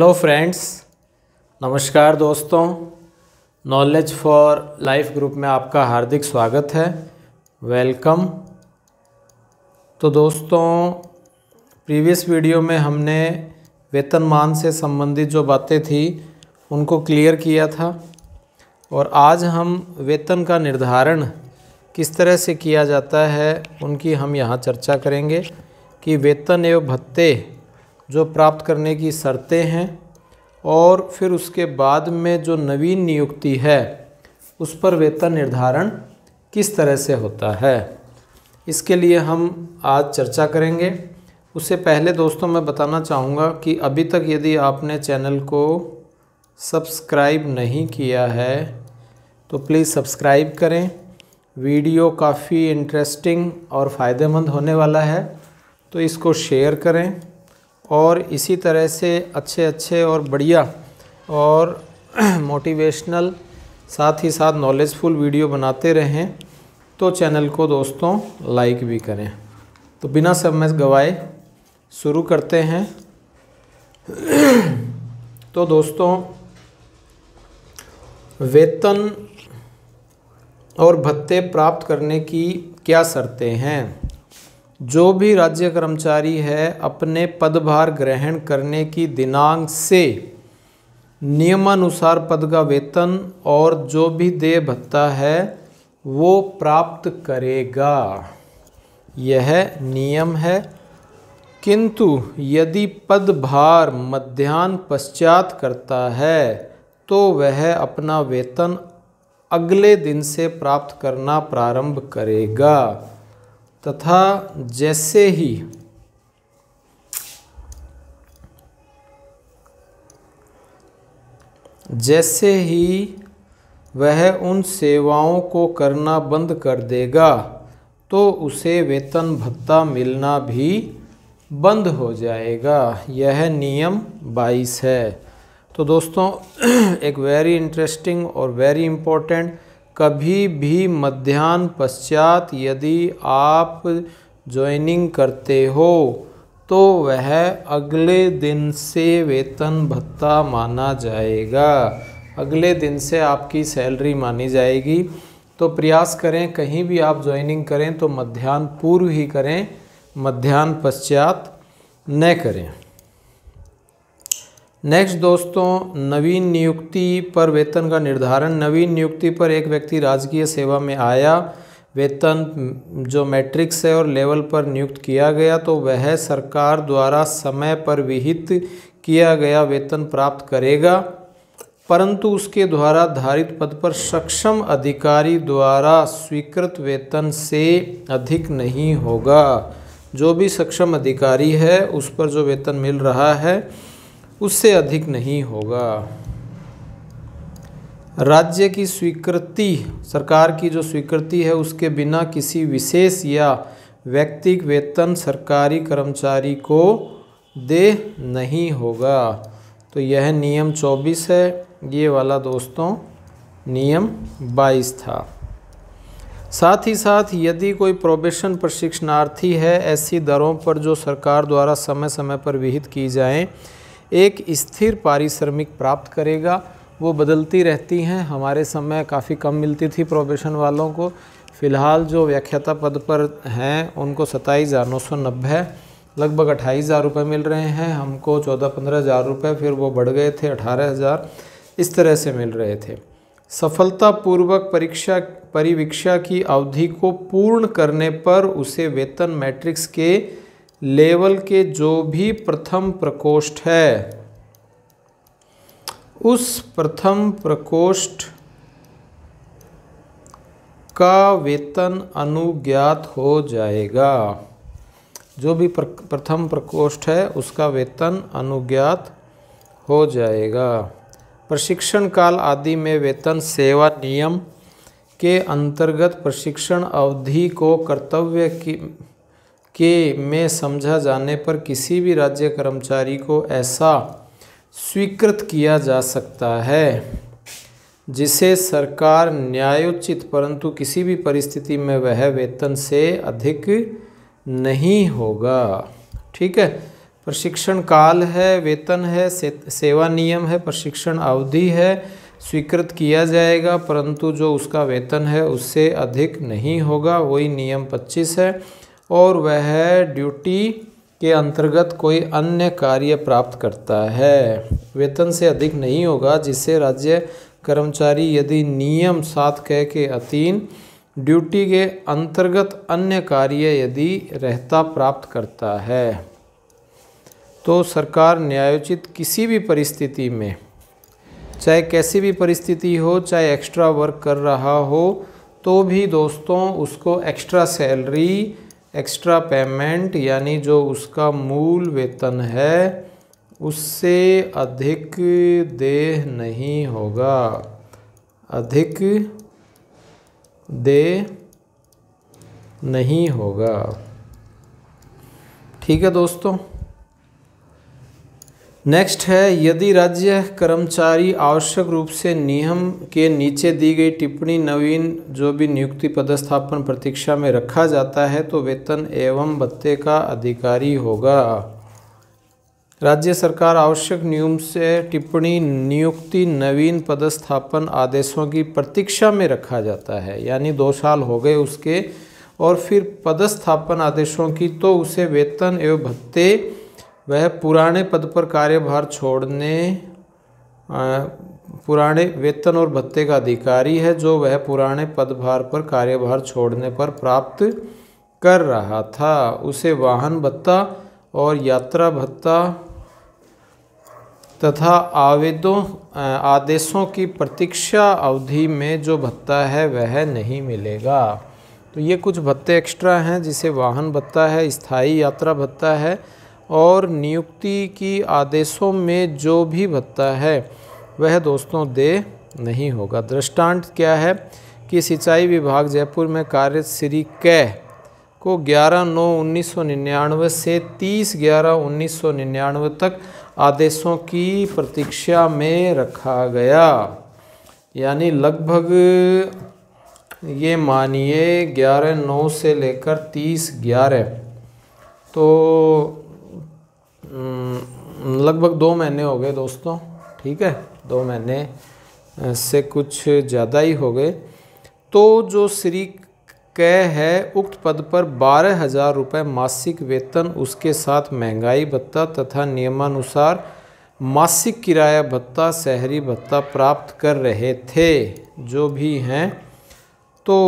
hello friends नमस्कार दोस्तों knowledge for life group में आपका हार्दिक स्वागत है वेलकम तो दोस्तों प्रीवियस वीडियो में हमने वेतनमान से संबंधित जो बातें थी उनको क्लियर किया था और आज हम वेतन का निर्धारण किस तरह से किया जाता है उनकी हम यहाँ चर्चा करेंगे कि वेतन एवं भत्ते जो प्राप्त करने की शर्तें हैं और फिर उसके बाद में जो नवीन नियुक्ति है उस पर वेतन निर्धारण किस तरह से होता है इसके लिए हम आज चर्चा करेंगे उससे पहले दोस्तों मैं बताना चाहूँगा कि अभी तक यदि आपने चैनल को सब्सक्राइब नहीं किया है तो प्लीज़ सब्सक्राइब करें वीडियो काफ़ी इंटरेस्टिंग और फ़ायदेमंद होने वाला है तो इसको शेयर करें और इसी तरह से अच्छे अच्छे और बढ़िया और मोटिवेशनल साथ ही साथ नॉलेजफुल वीडियो बनाते रहें तो चैनल को दोस्तों लाइक भी करें तो बिना समय गवाए शुरू करते हैं तो दोस्तों वेतन और भत्ते प्राप्त करने की क्या शर्तें हैं जो भी राज्य कर्मचारी है अपने पदभार ग्रहण करने की दिनांक से नियमानुसार पद का वेतन और जो भी देय भत्ता है वो प्राप्त करेगा यह नियम है किंतु यदि पदभार मध्यान्ह पश्चात करता है तो वह अपना वेतन अगले दिन से प्राप्त करना प्रारंभ करेगा तथा जैसे ही जैसे ही वह उन सेवाओं को करना बंद कर देगा तो उसे वेतन भत्ता मिलना भी बंद हो जाएगा यह नियम 22 है तो दोस्तों एक वेरी इंटरेस्टिंग और वेरी इम्पोर्टेंट कभी भी मध्यान्ह पश्चात यदि आप ज्वाइनिंग करते हो तो वह अगले दिन से वेतन भत्ता माना जाएगा अगले दिन से आपकी सैलरी मानी जाएगी तो प्रयास करें कहीं भी आप ज्वाइनिंग करें तो मध्यान्ह पूर्व ही करें मध्यान्ह पश्चात न करें नेक्स्ट दोस्तों नवीन नियुक्ति पर वेतन का निर्धारण नवीन नियुक्ति पर एक व्यक्ति राजकीय सेवा में आया वेतन जो मैट्रिक्स है और लेवल पर नियुक्त किया गया तो वह सरकार द्वारा समय पर विहित किया गया वेतन प्राप्त करेगा परंतु उसके द्वारा धारित पद पर सक्षम अधिकारी द्वारा स्वीकृत वेतन से अधिक नहीं होगा जो भी सक्षम अधिकारी है उस पर जो वेतन मिल रहा है उससे अधिक नहीं होगा राज्य की स्वीकृति सरकार की जो स्वीकृति है उसके बिना किसी विशेष या व्यक्तिक वेतन सरकारी कर्मचारी को दे नहीं होगा तो यह नियम 24 है ये वाला दोस्तों नियम 22 था साथ ही साथ यदि कोई प्रोबेशन प्रशिक्षणार्थी है ऐसी दरों पर जो सरकार द्वारा समय समय पर विहित की जाएं एक स्थिर पारिश्रमिक प्राप्त करेगा वो बदलती रहती हैं हमारे समय काफ़ी कम मिलती थी प्रोबेशन वालों को फ़िलहाल जो व्याख्याता पद पर हैं उनको सताईस हज़ार नौ सौ नब्बे लगभग अट्ठाईस हज़ार रुपये मिल रहे हैं हमको चौदह पंद्रह हज़ार रुपये फिर वो बढ़ गए थे अठारह हज़ार इस तरह से मिल रहे थे सफलतापूर्वक परीक्षा परिवीक्षा की अवधि को पूर्ण करने पर उसे वेतन मैट्रिक्स के लेवल के जो भी प्रथम प्रकोष्ठ है उस प्रथम प्रकोष्ठ का वेतन अनुज्ञात हो जाएगा जो भी प्र, प्रथम प्रकोष्ठ है उसका वेतन अनुज्ञात हो जाएगा प्रशिक्षण काल आदि में वेतन सेवा नियम के अंतर्गत प्रशिक्षण अवधि को कर्तव्य की के में समझा जाने पर किसी भी राज्य कर्मचारी को ऐसा स्वीकृत किया जा सकता है जिसे सरकार न्यायोचित परंतु किसी भी परिस्थिति में वह वेतन से अधिक नहीं होगा ठीक है प्रशिक्षण काल है वेतन है से, सेवा नियम है प्रशिक्षण अवधि है स्वीकृत किया जाएगा परंतु जो उसका वेतन है उससे अधिक नहीं होगा वही नियम 25 है और वह ड्यूटी के अंतर्गत कोई अन्य कार्य प्राप्त करता है वेतन से अधिक नहीं होगा जिससे राज्य कर्मचारी यदि नियम सात कह के अधीन ड्यूटी के अंतर्गत अन्य कार्य यदि रहता प्राप्त करता है तो सरकार न्यायोचित किसी भी परिस्थिति में चाहे कैसी भी परिस्थिति हो चाहे एक्स्ट्रा वर्क कर रहा हो तो भी दोस्तों उसको एक्स्ट्रा सैलरी एक्स्ट्रा पेमेंट यानी जो उसका मूल वेतन है उससे अधिक देह नहीं होगा अधिक दे नहीं होगा ठीक है दोस्तों नेक्स्ट है यदि राज्य कर्मचारी आवश्यक रूप से नियम के नीचे दी गई टिप्पणी नवीन जो भी नियुक्ति पदस्थापन प्रतीक्षा में रखा जाता है तो वेतन एवं भत्ते का अधिकारी होगा राज्य सरकार आवश्यक नियम से टिप्पणी नियुक्ति नवीन पदस्थापन आदेशों की प्रतीक्षा में रखा जाता है यानी दो साल हो गए उसके और फिर पदस्थापन आदेशों की तो उसे वेतन एवं भत्ते वह पुराने पद पर कार्यभार छोड़ने पुराने वेतन और भत्ते का अधिकारी है जो वह पुराने पदभार पर कार्यभार छोड़ने पर प्राप्त कर रहा था उसे वाहन भत्ता और यात्रा भत्ता तथा आवेदों आदेशों की प्रतीक्षा अवधि में जो भत्ता है वह नहीं मिलेगा तो ये कुछ भत्ते एक्स्ट्रा हैं जिसे वाहन भत्ता है स्थायी यात्रा भत्ता है और नियुक्ति की आदेशों में जो भी भत्ता है वह दोस्तों दे नहीं होगा दृष्टांत क्या है कि सिंचाई विभाग जयपुर में कार्य श्री कै को 11 नौ 1999 से 30 ग्यारह 1999 तक आदेशों की प्रतीक्षा में रखा गया यानी लगभग ये मानिए ग्यारह नौ से लेकर तीस ग्यारह तो हम्म, लगभग दो महीने हो गए दोस्तों ठीक है दो महीने से कुछ ज़्यादा ही हो गए तो जो श्री कह है उक्त पद पर बारह हज़ार रुपये मासिक वेतन उसके साथ महंगाई भत्ता तथा नियमानुसार मासिक किराया भत्ता शहरी भत्ता प्राप्त कर रहे थे जो भी हैं तो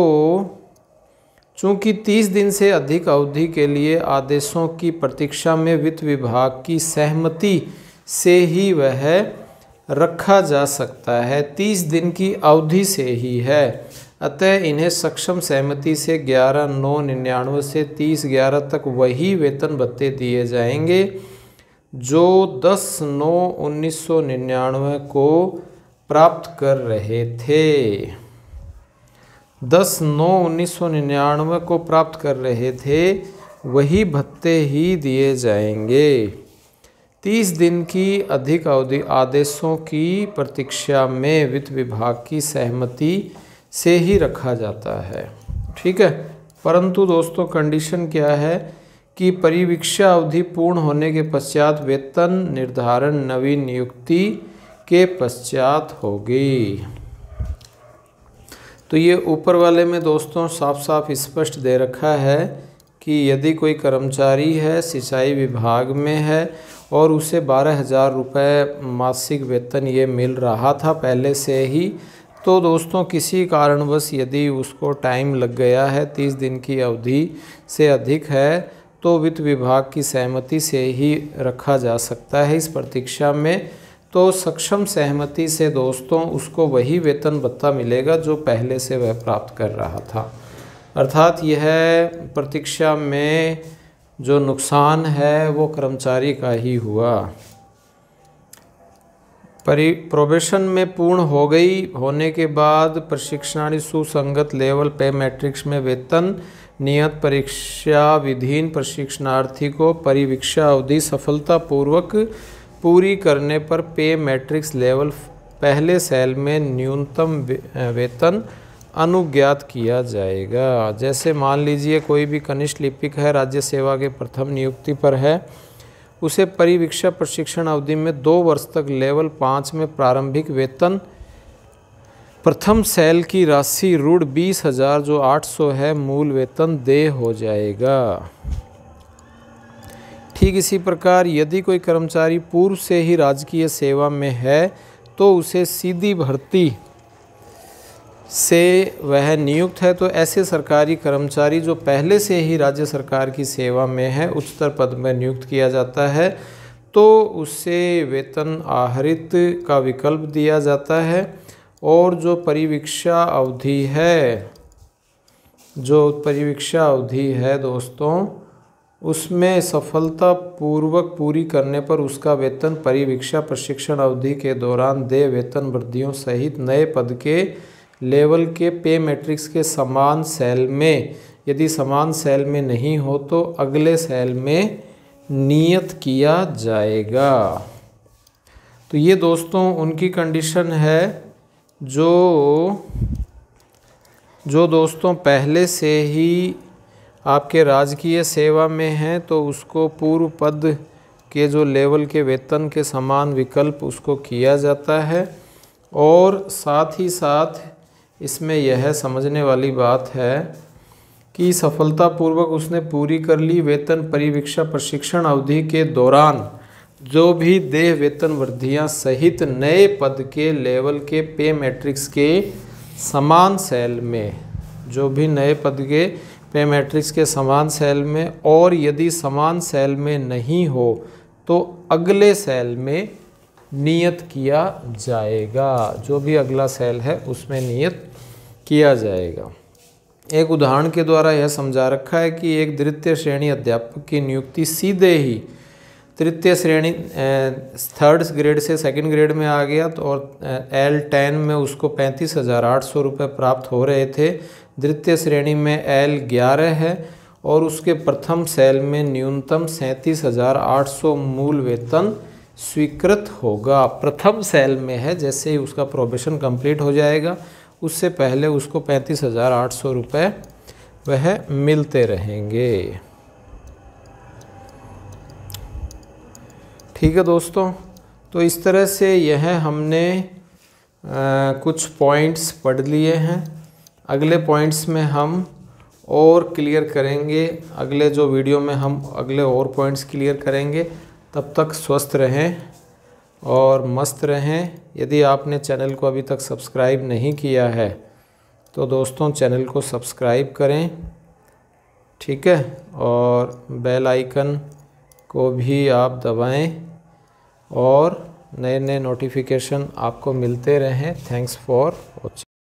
चूँकि 30 दिन से अधिक अवधि के लिए आदेशों की प्रतीक्षा में वित्त विभाग की सहमति से ही वह रखा जा सकता है 30 दिन की अवधि से ही है अतः इन्हें सक्षम सहमति से ग्यारह नौ निन्यानवे से तीस ग्यारह तक वही वेतन भत्ते दिए जाएंगे जो दस नौ उन्नीस सौ निन्यानवे को प्राप्त कर रहे थे दस नौ उन्नीस सौ निन्यानवे को प्राप्त कर रहे थे वही भत्ते ही दिए जाएंगे तीस दिन की अधिक अवधि आदेशों की प्रतीक्षा में वित्त विभाग की सहमति से ही रखा जाता है ठीक है परंतु दोस्तों कंडीशन क्या है कि परिवीक्षा अवधि पूर्ण होने के पश्चात वेतन निर्धारण नवीन नियुक्ति के पश्चात होगी तो ये ऊपर वाले में दोस्तों साफ साफ स्पष्ट दे रखा है कि यदि कोई कर्मचारी है सिंचाई विभाग में है और उसे बारह हज़ार रुपये मासिक वेतन ये मिल रहा था पहले से ही तो दोस्तों किसी कारणवश यदि उसको टाइम लग गया है तीस दिन की अवधि से अधिक है तो वित्त विभाग की सहमति से ही रखा जा सकता है इस प्रतीक्षा में तो सक्षम सहमति से दोस्तों उसको वही वेतन भत्ता मिलेगा जो पहले से वह प्राप्त कर रहा था अर्थात यह प्रतीक्षा में जो नुकसान है वो कर्मचारी का ही हुआ परि प्रोबेशन में पूर्ण हो गई होने के बाद प्रशिक्षणार्थी सुसंगत लेवल पे मैट्रिक्स में वेतन नियत परीक्षा विधीन प्रशिक्षणार्थी को परिवीक्षा अवधि सफलतापूर्वक पूरी करने पर पे मैट्रिक्स लेवल पहले सेल में न्यूनतम वेतन अनुज्ञात किया जाएगा जैसे मान लीजिए कोई भी कनिष्ठ लिपिक है राज्य सेवा के प्रथम नियुक्ति पर है उसे परिवीक्षा प्रशिक्षण अवधि में दो वर्ष तक लेवल पाँच में प्रारंभिक वेतन प्रथम सेल की राशि रूढ़ बीस हज़ार जो आठ सौ है मूल वेतन देय हो जाएगा ठीक इसी प्रकार यदि कोई कर्मचारी पूर्व से ही राजकीय सेवा में है तो उसे सीधी भर्ती से वह नियुक्त है तो ऐसे सरकारी कर्मचारी जो पहले से ही राज्य सरकार की सेवा में है उच्चतर पद में नियुक्त किया जाता है तो उसे वेतन आहरित का विकल्प दिया जाता है और जो परिवीक्षा अवधि है जो परिवीक्षा अवधि है दोस्तों उसमें सफलतापूर्वक पूरी करने पर उसका वेतन परिवीक्षा प्रशिक्षण अवधि के दौरान देय वेतन वृद्धियों सहित नए पद के लेवल के पे मैट्रिक्स के समान सेल में यदि समान सेल में नहीं हो तो अगले सेल में नियत किया जाएगा तो ये दोस्तों उनकी कंडीशन है जो जो दोस्तों पहले से ही आपके राजकीय सेवा में हैं तो उसको पूर्व पद के जो लेवल के वेतन के समान विकल्प उसको किया जाता है और साथ ही साथ इसमें यह समझने वाली बात है कि सफलतापूर्वक उसने पूरी कर ली वेतन परिवीक्षा प्रशिक्षण अवधि के दौरान जो भी देह वेतन वृद्धियां सहित नए पद के लेवल के पे मैट्रिक्स के समान सेल में जो भी नए पद के पे मैट्रिक्स के समान सेल में और यदि समान सेल में नहीं हो तो अगले सेल में नियत किया जाएगा जो भी अगला सेल है उसमें नियत किया जाएगा एक उदाहरण के द्वारा यह समझा रखा है कि एक द्वितीय श्रेणी अध्यापक की नियुक्ति सीधे ही तृतीय श्रेणी थर्ड ग्रेड से सेकंड ग्रेड में आ गया तो और एल टेन में उसको पैंतीस हज़ार आठ सौ रुपये प्राप्त हो रहे थे द्वितीय श्रेणी में एल ग्यारह है और उसके प्रथम सेल में न्यूनतम सैंतीस हज़ार आठ सौ मूल वेतन स्वीकृत होगा प्रथम सेल में है जैसे ही उसका प्रोबेशन कंप्लीट हो जाएगा उससे पहले उसको पैंतीस हज़ार आठ सौ रुपये वह मिलते रहेंगे ठीक है दोस्तों तो इस तरह से यह हमने आ, कुछ पॉइंट्स पढ़ लिए हैं अगले पॉइंट्स में हम और क्लियर करेंगे अगले जो वीडियो में हम अगले और पॉइंट्स क्लियर करेंगे तब तक स्वस्थ रहें और मस्त रहें यदि आपने चैनल को अभी तक सब्सक्राइब नहीं किया है तो दोस्तों चैनल को सब्सक्राइब करें ठीक है और बेल आइकन को भी आप दबाएं और नए नए नोटिफिकेशन आपको मिलते रहें थैंक्स फॉर वॉचिंग